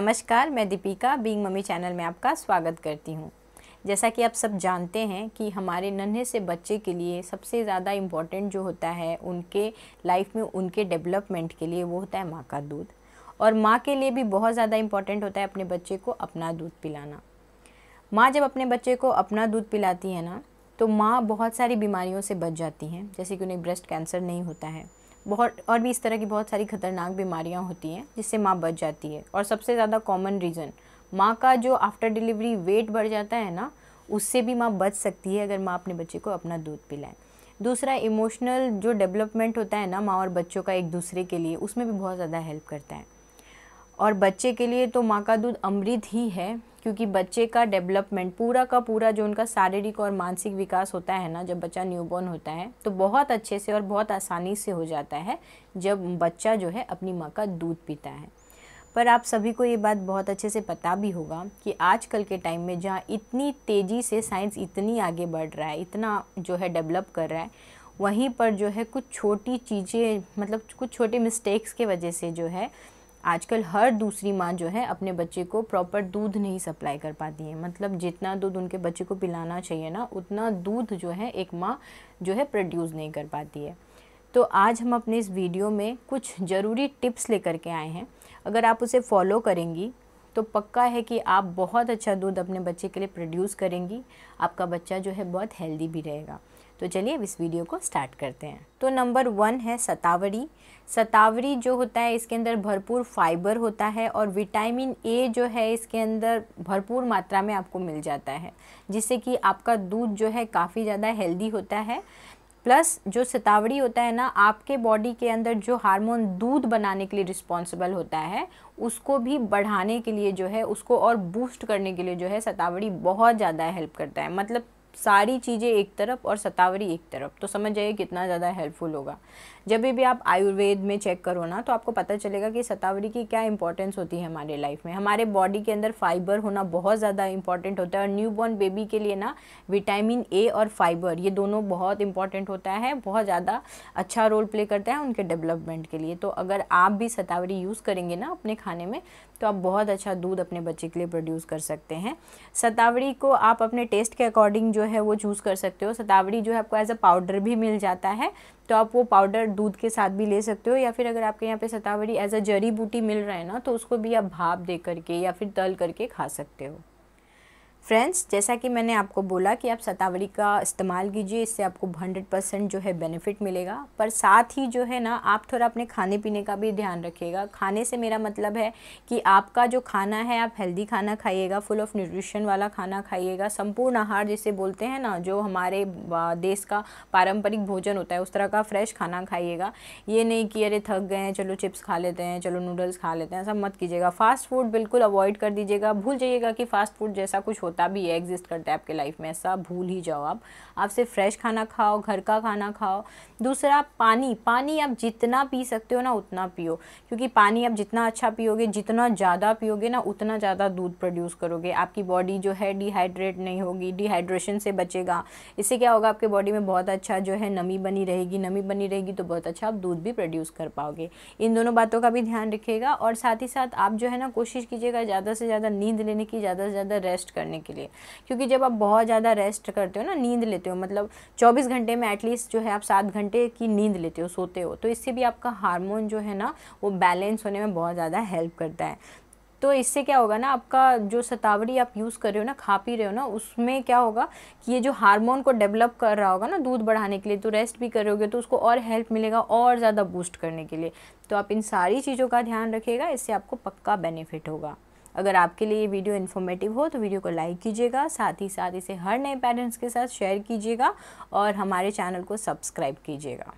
नमस्कार मैं Deepika being mummy channel में आपका स्वागत करती हूँ जैसा कि आप सब जानते हैं कि हमारे नन्हे से बच्चे के लिए सबसे ज़्यादा इम्पॉर्टेंट जो होता है उनके लाइफ में उनके डेवलपमेंट के लिए वो होता है माँ का दूध और माँ के लिए भी बहुत ज़्यादा इम्पॉर्टेंट होता है अपने बच्चे को अपना दूध पिलाना माँ जब अपने बच्चे को अपना दूध पिलाती है ना तो माँ बहुत सारी बीमारियों से बच जाती हैं जैसे कि उन्हें ब्रेस्ट कैंसर नहीं होता है बहुत और भी इस तरह की बहुत सारी खतरनाक बीमारियाँ होती हैं जिससे माँ बच जाती है और सबसे ज़्यादा कॉमन रीज़न माँ का जो आफ्टर डिलीवरी वेट बढ़ जाता है ना उससे भी माँ बच सकती है अगर माँ अपने बच्चे को अपना दूध पिलाए दूसरा इमोशनल जो डेवलपमेंट होता है ना माँ और बच्चों का एक दूसरे के लिए उसमें भी बहुत ज़्यादा हेल्प करता है और बच्चे के लिए तो माँ का दूध अमृत ही है क्योंकि बच्चे का डेवलपमेंट पूरा का पूरा जो उनका शारीरिक और मानसिक विकास होता है ना जब बच्चा न्यूबॉर्न होता है तो बहुत अच्छे से और बहुत आसानी से हो जाता है जब बच्चा जो है अपनी माँ का दूध पीता है पर आप सभी को ये बात बहुत अच्छे से पता भी होगा कि आजकल के टाइम में जहाँ इतनी तेज़ी से साइंस इतनी आगे बढ़ रहा है इतना जो है डेवलप कर रहा है वहीं पर जो है कुछ छोटी चीज़ें मतलब कुछ छोटे मिस्टेक्स के वजह से जो है आजकल हर दूसरी माँ जो है अपने बच्चे को प्रॉपर दूध नहीं सप्लाई कर पाती है मतलब जितना दूध उनके बच्चे को पिलाना चाहिए ना उतना दूध जो है एक माँ जो है प्रोड्यूस नहीं कर पाती है तो आज हम अपने इस वीडियो में कुछ ज़रूरी टिप्स लेकर के आए हैं अगर आप उसे फॉलो करेंगी तो पक्का है कि आप बहुत अच्छा दूध अपने बच्चे के लिए प्रोड्यूस करेंगी आपका बच्चा जो है बहुत हेल्दी भी रहेगा तो चलिए अब इस वीडियो को स्टार्ट करते हैं तो नंबर वन है सतावरी सतावरी जो होता है इसके अंदर भरपूर फाइबर होता है और विटामिन ए जो है इसके अंदर भरपूर मात्रा में आपको मिल जाता है जिससे कि आपका दूध जो है काफ़ी ज़्यादा हेल्दी होता है प्लस जो सतावड़ी होता है ना आपके बॉडी के अंदर जो हार्मोन दूध बनाने के लिए रिस्पॉन्सिबल होता है उसको भी बढ़ाने के लिए जो है उसको और बूस्ट करने के लिए जो है सतावड़ी बहुत ज़्यादा हेल्प करता है मतलब सारी चीज़ें एक तरफ और सतावरी एक तरफ तो समझ जाइए कितना ज़्यादा हेल्पफुल होगा जब भी आप आयुर्वेद में चेक करो ना तो आपको पता चलेगा कि सतावरी की क्या इंपॉर्टेंस होती है हमारे लाइफ में हमारे बॉडी के अंदर फाइबर होना बहुत ज़्यादा इंपॉर्टेंट होता है और न्यू बॉर्न बेबी के लिए ना विटामिन ए और फाइबर ये दोनों बहुत इंपॉर्टेंट होता है बहुत ज़्यादा अच्छा रोल प्ले करता है उनके डेवलपमेंट के लिए तो अगर आप भी सतावरी यूज़ करेंगे ना अपने खाने में तो आप बहुत अच्छा दूध अपने बच्चे के लिए प्रोड्यूस कर सकते हैं सतावड़ी को आप अपने टेस्ट के अकॉर्डिंग जो है वो चूज़ कर सकते हो सतावड़ी जो है आपको एज अ पाउडर भी मिल जाता है तो आप वो पाउडर दूध के साथ भी ले सकते हो या फिर अगर आपके यहाँ पे सतावड़ी एज अ जड़ी बूटी मिल रहा है ना तो उसको भी आप भाप दे करके या फिर तल करके खा सकते हो फ्रेंड्स जैसा कि मैंने आपको बोला कि आप सतावरी का इस्तेमाल कीजिए इससे आपको हंड्रेड परसेंट जो है बेनिफिट मिलेगा पर साथ ही जो है ना आप थोड़ा अपने खाने पीने का भी ध्यान रखिएगा खाने से मेरा मतलब है कि आपका जो खाना है आप हेल्दी खाना खाइएगा फुल ऑफ न्यूट्रिशन वाला खाना खाइएगा संपूर्ण आहार जिसे बोलते हैं ना जो हमारे देश का पारंपरिक भोजन होता है उस तरह का फ्रेश खाना खाइएगा ये नहीं कि अरे थक गए हैं चलो चिप्स खा लेते हैं चलो नूडल्स खा लेते हैं सब मत कीजिएगा फास्ट फूड बिल्कुल अवॉइड कर दीजिएगा भूल जाइएगा कि फास्ट फूड जैसा कुछ हो होता भी है एग्जिस्ट करता है आपके लाइफ में ऐसा भूल ही जाओ आप आप सिर्फ फ्रेश खाना खाओ घर का खाना खाओ दूसरा पानी पानी आप जितना पी सकते हो ना उतना पियो क्योंकि पानी आप जितना अच्छा पियोगे जितना ज़्यादा पियोगे ना उतना ज़्यादा दूध प्रोड्यूस करोगे आपकी बॉडी जो है डिहाइड्रेट नहीं होगी डिहाइड्रेशन से बचेगा इससे क्या होगा आपके बॉडी में बहुत अच्छा जो है नमी बनी रहेगी नमी बनी रहेगी तो बहुत अच्छा आप दूध भी प्रोड्यूस कर पाओगे इन दोनों बातों का भी ध्यान रखिएगा और साथ ही साथ आप जो है ना कोशिश कीजिएगा ज़्यादा से ज़्यादा नींद लेने की ज़्यादा से ज़्यादा रेस्ट करने करने के लिए क्योंकि जब आप बहुत ज़्यादा रेस्ट करते हो ना नींद लेते हो मतलब चौबीस घंटे में एटलीस्ट जो है आप सात घंटे की नींद लेते हो सोते हो तो इससे भी आपका हारमोन जो है ना वो बैलेंस होने में बहुत ज़्यादा हेल्प करता है तो इससे क्या होगा ना आपका जो सतावरी आप यूज़ कर रहे हो ना खा पी रहे हो ना उसमें क्या होगा कि ये जो हार्मोन को डेवलप कर रहा होगा ना दूध बढ़ाने के लिए तो रेस्ट भी करोगे तो उसको और हेल्प मिलेगा और ज़्यादा बूस्ट करने के लिए तो आप इन सारी चीज़ों का ध्यान रखिएगा इससे आपको पक्का बेनिफिट होगा अगर आपके लिए ये वीडियो इन्फॉर्मेटिव हो तो वीडियो को लाइक कीजिएगा साथ ही साथ इसे हर नए पेरेंट्स के साथ शेयर कीजिएगा और हमारे चैनल को सब्सक्राइब कीजिएगा